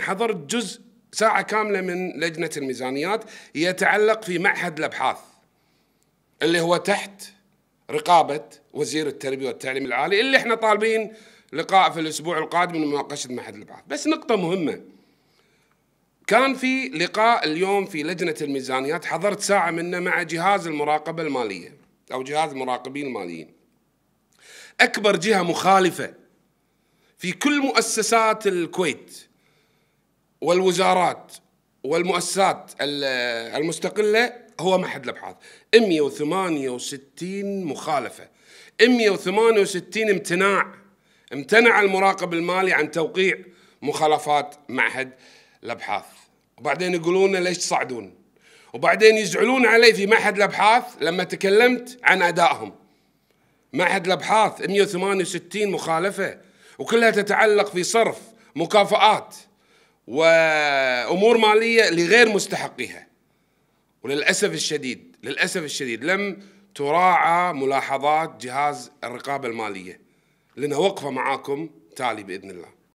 حضرت جزء ساعة كاملة من لجنة الميزانيات يتعلق في معهد الأبحاث اللي هو تحت رقابة وزير التربية والتعليم العالي اللي احنا طالبين لقاء في الأسبوع القادم لمناقشة معهد الأبحاث بس نقطة مهمة كان في لقاء اليوم في لجنة الميزانيات حضرت ساعة منه مع جهاز المراقبة المالية أو جهاز المراقبين الماليين أكبر جهة مخالفة في كل مؤسسات الكويت والوزارات والمؤسسات المستقله هو حد الابحاث 168 مخالفه 168 امتناع امتنع المراقب المالي عن توقيع مخالفات معهد الابحاث وبعدين يقولون ليش تصعدون وبعدين يزعلون علي في معهد الابحاث لما تكلمت عن ادائهم معهد الابحاث 168 مخالفه وكلها تتعلق في صرف مكافآت وامور ماليه لغير مستحقيها وللاسف الشديد للاسف الشديد لم تراعى ملاحظات جهاز الرقابه الماليه لانها وقفه معاكم تالي باذن الله